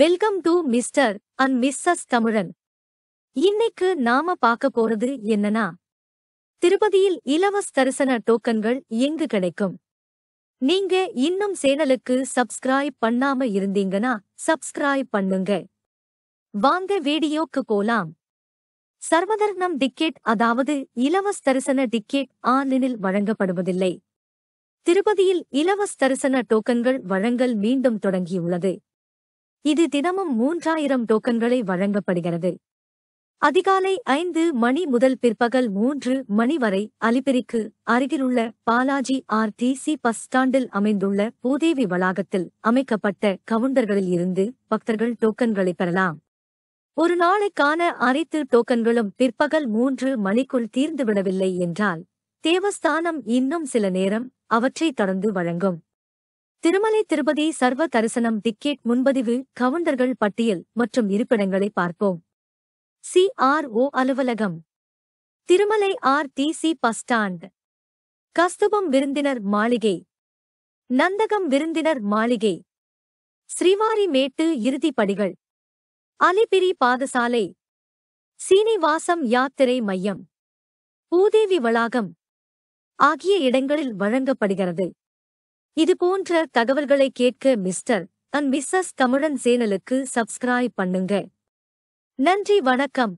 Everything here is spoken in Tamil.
welcome to mister and missus Tamilan இன்னைக்கு நாம பார்க்க போறது என்னன்னா திருப்பதியில் இலவச தரிசன டோக்கன்கள் எங்கு கிடைக்கும் நீங்க இன்னும் சேனலுக்கு சப்ஸ்கிரைப் பண்ணாம இருந்தீங்கன்னா சப்ஸ்கிரைப் பண்ணுங்க வாங்க வீடியோக்கு போலாம் சர்வதர்ணம் டிக்கெட் அதாவது இலவச தரிசன டிக்கெட் ஆன்லைனில் வழங்கப்படுவதில்லை திருப்பதியில் இலவச தரிசன டோக்கன்கள் வழங்கல் மீண்டும் தொடங்கியுள்ளது இது தினமும் மூன்றாயிரம் டோக்கன்களை வழங்கப்படுகிறது அதிகாலை ஐந்து மணி முதல் பிற்பகல் மூன்று மணி வரை அலிபிரிக்கு அருகிலுள்ள பாலாஜி சி பஸ் ஸ்டாண்டில் அமைந்துள்ள பூதேவி வளாகத்தில் அமைக்கப்பட்ட கவுண்டர்களில் இருந்து பக்தர்கள் டோக்கன்களை பெறலாம் ஒரு நாளைக்கான அனைத்து டோக்கன்களும் பிற்பகல் மூன்று மணிக்குள் தீர்ந்துவிடவில்லை என்றால் தேவஸ்தானம் இன்னும் சில நேரம் அவற்றை தொடர்ந்து வழங்கும் திருமலை திருப்பதி சர்வ தரிசனம் டிக்கெட் முன்பதிவு கவுண்டர்கள் பட்டியல் மற்றும் இருப்பிடங்களை பார்ப்போம் ஓ அலுவலகம் Tirumala C bus stand Kaustubham விருந்தினர் மாளிகை நந்தகம் விருந்தினர் மாளிகை ஸ்ரீவாரி மேட்டு இறுதிப்படிகள் அலிபிரி பாதசாலை சீனிவாசம் யாத்திரை மையம் பூதேவி வளாகம் ஆகிய இடங்களில் வழங்கப்படுகிறது இதுபோன்ற தகவல்களை கேட்க மிஸ்டர் அண்ட் மிஸ்ஸஸ் தமிழன் சேனலுக்கு சப்ஸ்கிரைப் பண்ணுங்க நன்றி வணக்கம்